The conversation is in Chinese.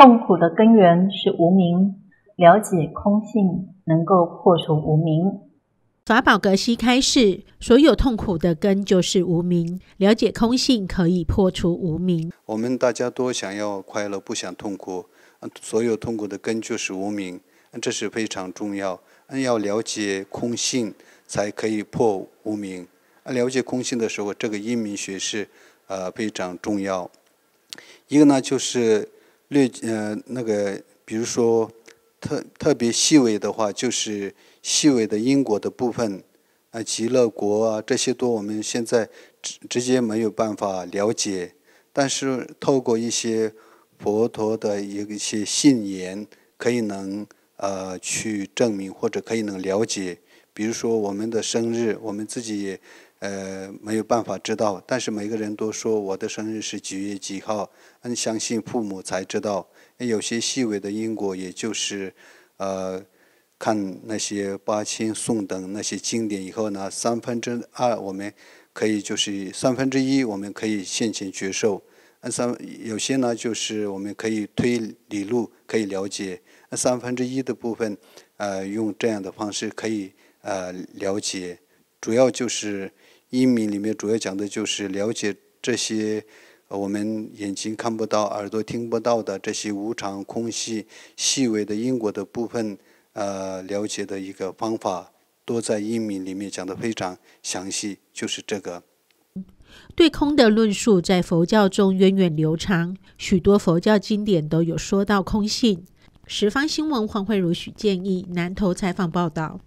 痛苦的根源是无名，了解空性能够破除无名。法宝格西开示：所有痛苦的根就是无名，了解空性可以破除无名。我们大家都想要快乐，不想痛苦。所有痛苦的根就是无名，这是非常重要。要了解空性才可以破无名。了解空性的时候，这个因明学是呃非常重要。一个呢就是。略，呃，那个，比如说，特特别细微的话，就是细微的因果的部分，啊，极乐国啊，这些都我们现在直直接没有办法了解，但是透过一些佛陀的一些信言，可以能呃去证明或者可以能了解，比如说我们的生日，我们自己。呃，没有办法知道，但是每个人都说我的生日是几月几号。很相信父母才知道。有些细微的因果，也就是，呃，看那些八千颂等那些经典以后呢，三分之二我们可以就是三分之一我们可以现前接受。那三有些呢就是我们可以推理路可以了解。那三分之一的部分，呃，用这样的方式可以呃了解。主要就是《英明》里面主要讲的就是了解这些我们眼睛看不到、耳朵听不到的这些无常空隙、细微的因果的部分，呃，了解的一个方法，都在《英明》里面讲的非常详细，就是这个。对空的论述在佛教中源远流长，许多佛教经典都有说到空性。十方新闻黄慧茹、许建义，南投采访报道。